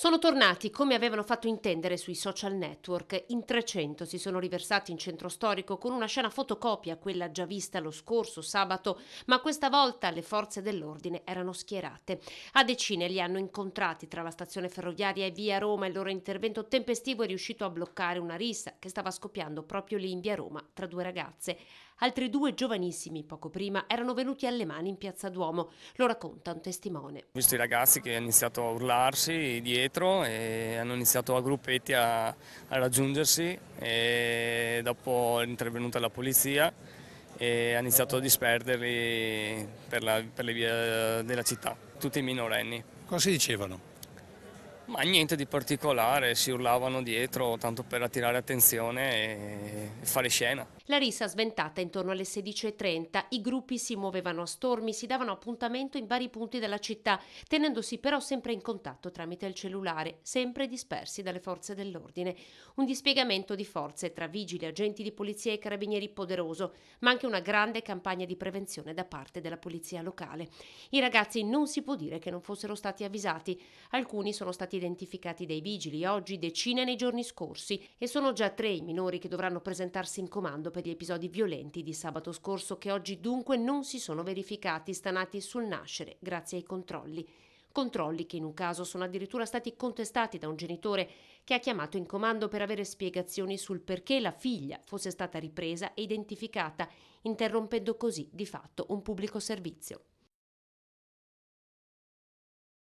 Sono tornati, come avevano fatto intendere sui social network, in 300 si sono riversati in centro storico con una scena fotocopia, quella già vista lo scorso sabato, ma questa volta le forze dell'ordine erano schierate. A decine li hanno incontrati tra la stazione ferroviaria e via Roma, il loro intervento tempestivo è riuscito a bloccare una rissa che stava scoppiando proprio lì in via Roma tra due ragazze. Altri due giovanissimi, poco prima, erano venuti alle mani in piazza Duomo. Lo racconta un testimone. Ho visto i ragazzi che hanno iniziato a urlarsi dietro dietro e hanno iniziato a gruppetti a, a raggiungersi e dopo è intervenuta la polizia e ha iniziato a disperderli per, la, per le vie della città, tutti i minorenni. Cosa si dicevano? Ma niente di particolare, si urlavano dietro tanto per attirare attenzione e fare scena. La rissa sventata intorno alle 16.30, i gruppi si muovevano a stormi, si davano appuntamento in vari punti della città, tenendosi però sempre in contatto tramite il cellulare, sempre dispersi dalle forze dell'ordine. Un dispiegamento di forze tra vigili, agenti di polizia e carabinieri poderoso, ma anche una grande campagna di prevenzione da parte della polizia locale. I ragazzi non si può dire che non fossero stati avvisati, alcuni sono stati identificati dai vigili oggi, decine nei giorni scorsi, e sono già tre i minori che dovranno presentarsi in comando per per gli episodi violenti di sabato scorso che oggi dunque non si sono verificati stanati sul nascere grazie ai controlli. Controlli che in un caso sono addirittura stati contestati da un genitore che ha chiamato in comando per avere spiegazioni sul perché la figlia fosse stata ripresa e identificata, interrompendo così di fatto un pubblico servizio.